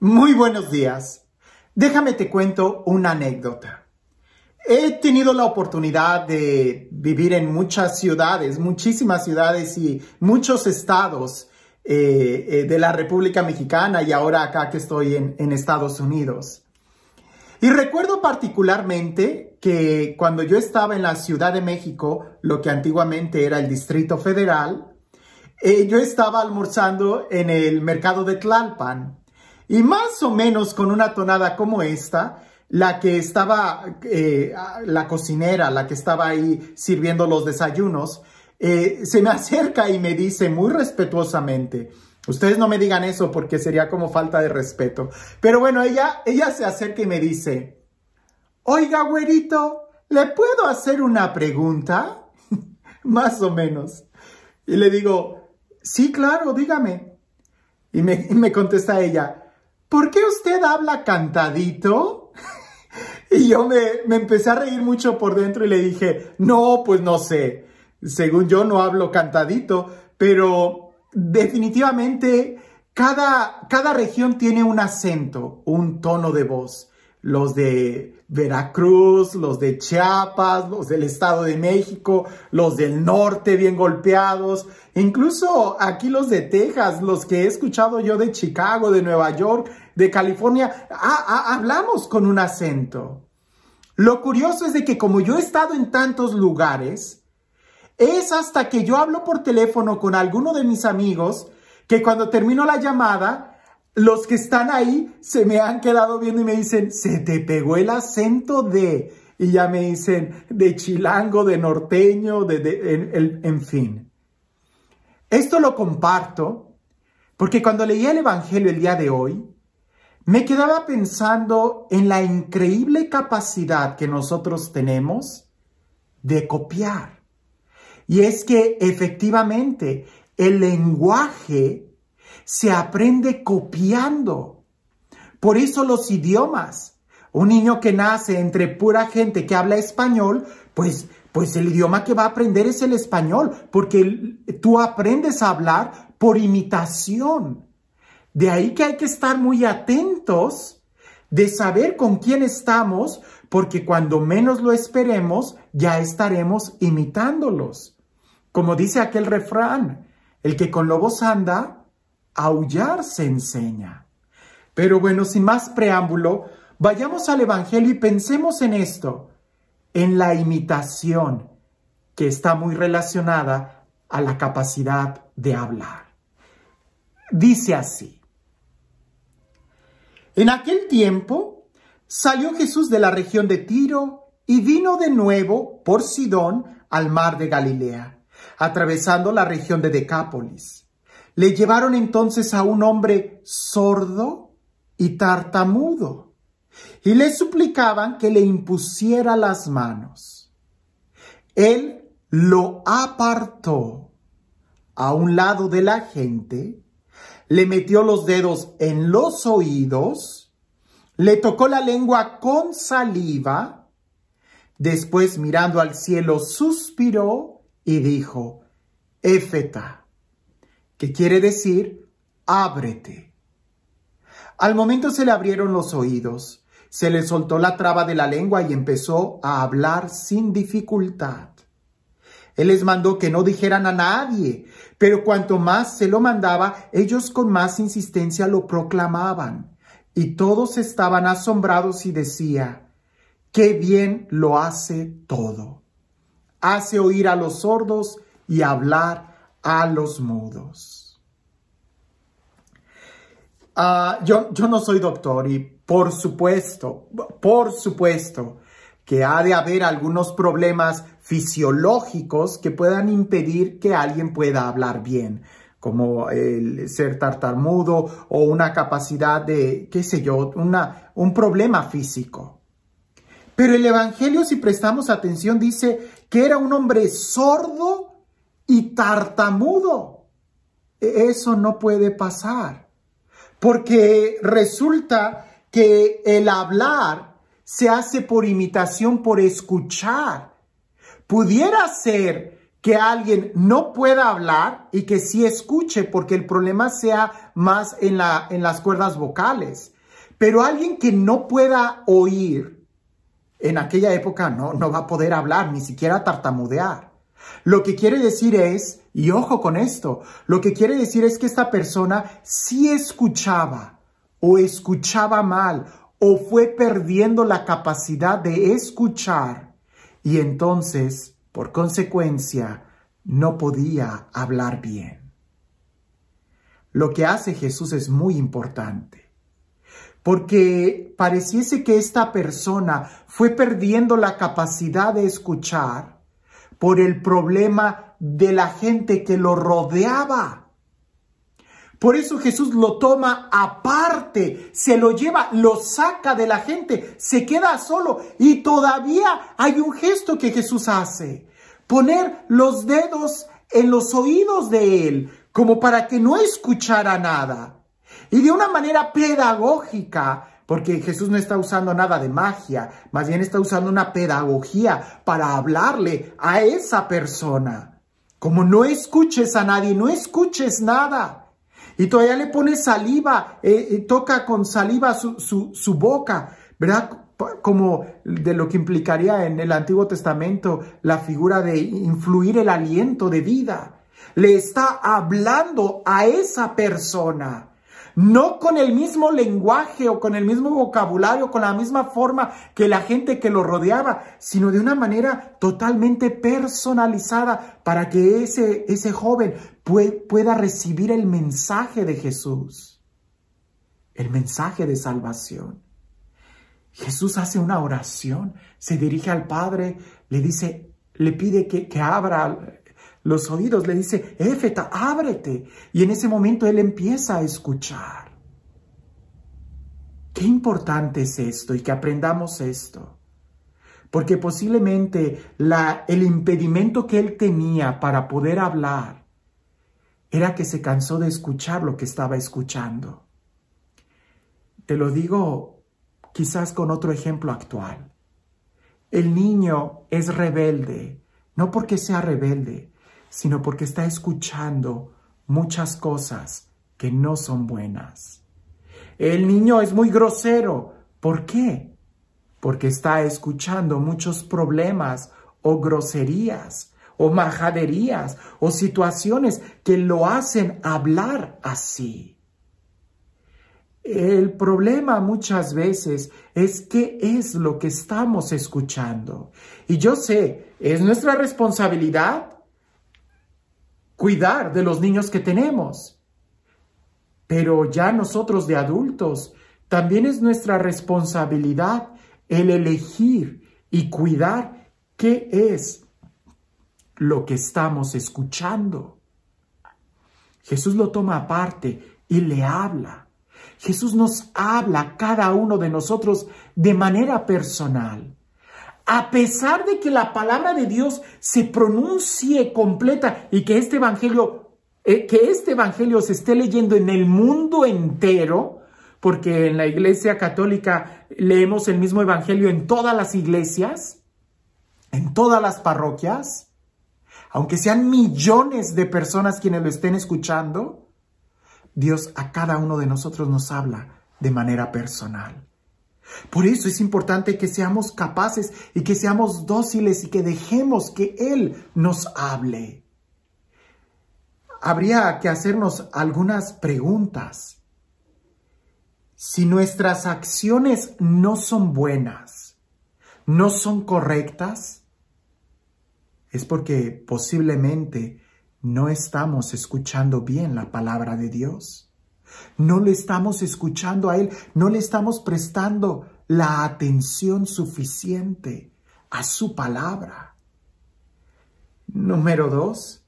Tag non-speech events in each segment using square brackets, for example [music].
Muy buenos días. Déjame te cuento una anécdota. He tenido la oportunidad de vivir en muchas ciudades, muchísimas ciudades y muchos estados eh, eh, de la República Mexicana y ahora acá que estoy en, Estados Unidos. Y recuerdo particularmente que cuando yo estaba en la Ciudad de México, lo que antiguamente era el Distrito Federal, eh, yo estaba almorzando en el mercado de Tlalpan. Y más o menos con una tonada como esta, la que estaba, eh, la cocinera, la que estaba ahí sirviendo los desayunos, eh, se me [laughs] acerca y me dice muy respetuosamente, ustedes no me digan eso porque sería como falta de respeto, pero bueno, ella, ella se acerca y me dice, oiga, güerito, ¿le puedo hacer una pregunta? [laughs] más o menos. Y le digo, sí, claro, dígame. Y me, y [laughs] me contesta ella, ¿por qué usted habla cantadito? [laughs] y yo me, empecé a reír mucho por dentro y le dije, no, pues no sé, según yo no hablo cantadito, pero definitivamente cada, cada región tiene un acento, un tono de voz. Los de Veracruz, los de Chiapas, los del Estado de México, los del norte bien golpeados, incluso aquí los de Texas, los que he escuchado yo de Chicago, de Nueva York, de California, hablamos con un acento. Lo curioso es de que como yo he estado en tantos lugares, es hasta que yo hablo por teléfono con alguno de mis amigos que cuando termino la llamada, los que están ahí se me han quedado viendo y me dicen, se te pegó el acento de... Y ya me dicen de chilango, de norteño, de, en, en fin. Esto lo comparto porque cuando leí el Evangelio el día de hoy, me quedaba pensando en la increíble capacidad que nosotros tenemos de copiar. Y es que efectivamente el lenguaje se aprende copiando. Por eso los idiomas. Un niño que nace entre pura gente que habla español, pues, pues el idioma que va a aprender es el español, porque tú aprendes a hablar por imitación. De ahí que hay que estar muy atentos de saber con quién estamos, porque cuando menos lo esperemos, ya estaremos imitándolos. Como dice aquel refrán, el que con lobos anda, aullar se enseña. Pero bueno, sin más preámbulo, vayamos al Evangelio y pensemos en esto, en la imitación, que está muy relacionada a la capacidad de hablar. Dice así, en aquel tiempo salió Jesús de la región de Tiro y vino de nuevo por Sidón al mar de Galilea, atravesando la región de Decápolis. Le llevaron entonces a un hombre sordo y tartamudo y le suplicaban que le impusiera las manos. Él lo apartó a un lado de la gente le metió los dedos en los oídos, le tocó la lengua con saliva, después mirando al cielo suspiró y dijo, Éfeta, que quiere decir, ábrete. Al momento se le abrieron los oídos, se le soltó la traba de la lengua y empezó a hablar sin dificultad. Él les mandó que no dijeran a nadie, pero cuanto más se lo mandaba, ellos con más insistencia lo proclamaban. Y todos estaban asombrados y decía, qué bien lo hace todo. Hace oír a los sordos y hablar a los mudos. Ah, yo, yo no soy doctor y por supuesto, por supuesto que ha de haber algunos problemas fisiológicos que puedan impedir que alguien pueda hablar bien, como el ser tartamudo o una capacidad de, qué sé yo, una, un problema físico. Pero el Evangelio, si prestamos atención, dice que era un hombre sordo y tartamudo. E, eso no puede pasar, porque resulta que el hablar se hace por imitación, por escuchar. Pudiera ser que alguien no pueda hablar y que sí escuche, porque el problema sea más en, la, en las cuerdas vocales. Pero alguien que no pueda oír, en aquella época no, no va a poder hablar, ni siquiera tartamudear. Lo que quiere decir es, y ojo con esto, lo que quiere decir es que esta persona sí escuchaba o escuchaba mal o fue perdiendo la capacidad de escuchar y entonces, por consecuencia, no podía hablar bien. Lo que hace Jesús es muy importante porque pareciese que esta persona fue perdiendo la capacidad de escuchar por el problema de la gente que lo rodeaba. Por eso Jesús lo toma aparte, se lo lleva, lo saca de la gente, se queda solo y todavía hay un gesto que Jesús hace, poner los dedos en los oídos de él, como para que no escuchara nada. Y de una manera pedagógica, porque Jesús no está usando nada de magia, más bien está usando una pedagogía para hablarle a esa persona. Como no escuches a nadie, no escuches nada. Y todavía le pone saliva, eh, eh, toca con saliva su, su boca, ¿verdad? como de lo que implicaría en el Antiguo Testamento la figura de influir el aliento de vida. Le está hablando a esa persona no con el mismo lenguaje o con el mismo vocabulario, con la misma forma que la gente que lo rodeaba, sino de una manera totalmente personalizada para que ese, ese joven pueda recibir el mensaje de Jesús, el mensaje de salvación. Jesús hace una oración, se dirige al Padre, le dice, le pide que abra los oídos, le dice, Éfeta, ábrete. Y en ese momento él empieza a escuchar. Qué importante es esto y que aprendamos esto. Porque posiblemente el impedimento que él tenía para poder hablar era que se cansó de escuchar lo que estaba escuchando. Te lo digo quizás con otro ejemplo actual. El niño es rebelde, no porque sea rebelde, sino porque está escuchando muchas cosas que no son buenas. El niño es muy grosero. ¿Por qué? Porque está escuchando muchos problemas o groserías o majaderías o situaciones que lo hacen hablar así. El problema muchas veces es qué es lo que estamos escuchando. Y yo sé, es nuestra responsabilidad cuidar de los niños que tenemos. Pero ya nosotros de adultos, también es nuestra responsabilidad el elegir y cuidar qué es lo que estamos escuchando. Jesús lo toma aparte y le habla. Jesús nos habla a cada uno de nosotros de manera personal a pesar de que la palabra de Dios se pronuncie completa y que este evangelio, eh, que este evangelio se esté leyendo en el mundo entero, porque en la iglesia católica leemos el mismo evangelio en todas las iglesias, en todas las parroquias, aunque sean millones de personas quienes lo estén escuchando, Dios a cada uno de nosotros nos habla de manera personal. Por eso es importante que seamos capaces y que seamos dóciles y que dejemos que Él nos hable. Habría que hacernos algunas preguntas. Si nuestras acciones no son buenas, no son correctas, es porque posiblemente no estamos escuchando bien la palabra de Dios. No le estamos escuchando a Él, no le estamos prestando la atención suficiente a su palabra. Número dos,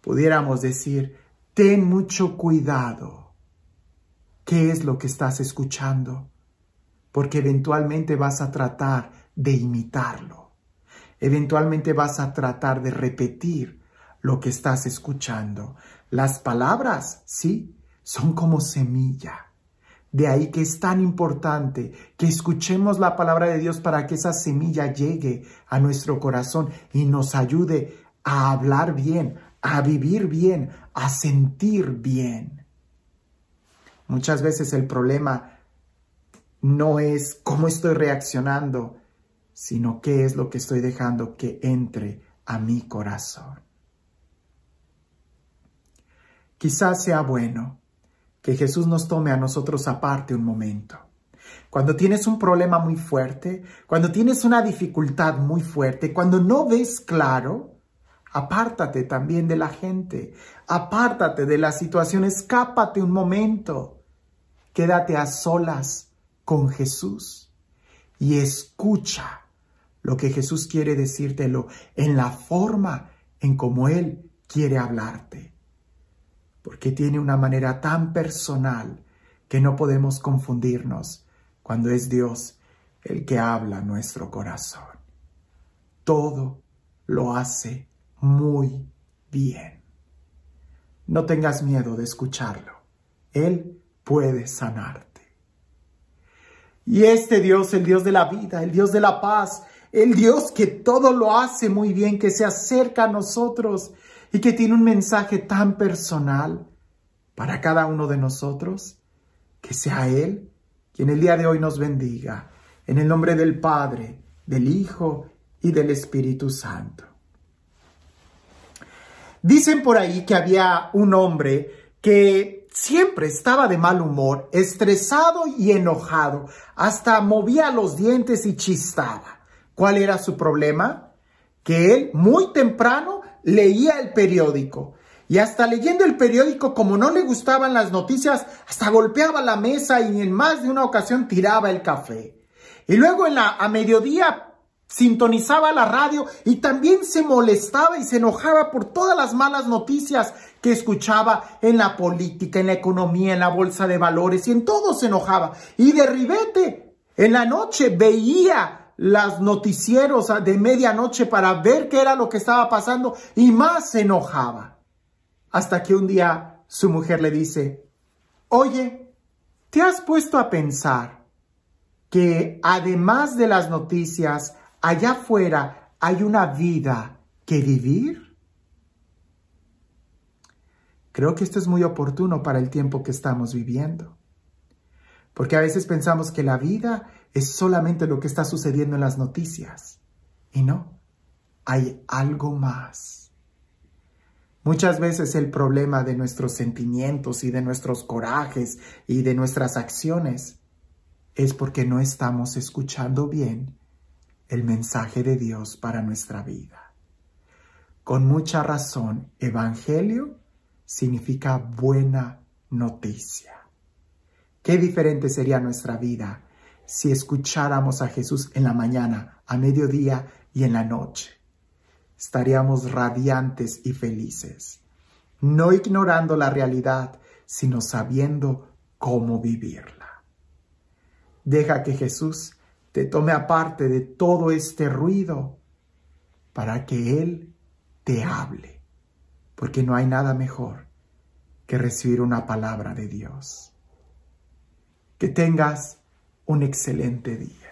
pudiéramos decir, ten mucho cuidado. ¿Qué es lo que estás escuchando? Porque eventualmente vas a tratar de imitarlo. Eventualmente vas a tratar de repetir lo que estás escuchando. Las palabras, sí, son como semilla. De ahí que es tan importante que escuchemos la palabra de Dios para que esa semilla llegue a nuestro corazón y nos ayude a hablar bien, a vivir bien, a sentir bien. Muchas veces el problema no es cómo estoy reaccionando, sino qué es lo que estoy dejando que entre a mi corazón. Quizás sea bueno que Jesús nos tome a nosotros aparte un momento. Cuando tienes un problema muy fuerte, cuando tienes una dificultad muy fuerte, cuando no ves claro, apártate también de la gente, apártate de la situación, escápate un momento, quédate a solas con Jesús y escucha lo que Jesús quiere decírtelo en la forma en como Él quiere hablarte porque tiene una manera tan personal que no podemos confundirnos cuando es Dios el que habla nuestro corazón. Todo lo hace muy bien. No tengas miedo de escucharlo. Él puede sanarte. Y este Dios, el Dios de la vida, el Dios de la paz, el Dios que todo lo hace muy bien, que se acerca a nosotros y que tiene un mensaje tan personal para cada uno de nosotros. Que sea Él quien el día de hoy nos bendiga, en el nombre del Padre, del Hijo y del Espíritu Santo. Dicen por ahí que había un hombre que siempre estaba de mal humor, estresado y enojado, hasta movía los dientes y chistaba. ¿Cuál era su problema? Que él muy temprano leía el periódico. Y hasta leyendo el periódico, como no le gustaban las noticias, hasta golpeaba la mesa y en más de una ocasión tiraba el café. Y luego en la, a mediodía sintonizaba la radio y también se molestaba y se enojaba por todas las malas noticias que escuchaba en la política, en la economía, en la bolsa de valores y en todo se enojaba. Y de ribete, en la noche veía las noticieros de medianoche para ver qué era lo que estaba pasando y más se enojaba. Hasta que un día su mujer le dice, oye, ¿te has puesto a pensar que además de las noticias, allá afuera hay una vida que vivir? Creo que esto es muy oportuno para el tiempo que estamos viviendo. Porque a veces pensamos que la vida es solamente lo que está sucediendo en las noticias. Y no, hay algo más. Muchas veces el problema de nuestros sentimientos y de nuestros corajes y de nuestras acciones es porque no estamos escuchando bien el mensaje de Dios para nuestra vida. Con mucha razón, Evangelio significa buena noticia. Qué diferente sería nuestra vida si escucháramos a Jesús en la mañana, a mediodía y en la noche. Estaríamos radiantes y felices, no ignorando la realidad, sino sabiendo cómo vivirla. Deja que Jesús te tome aparte de todo este ruido para que Él te hable, porque no hay nada mejor que recibir una palabra de Dios. Que tengas un excelente día.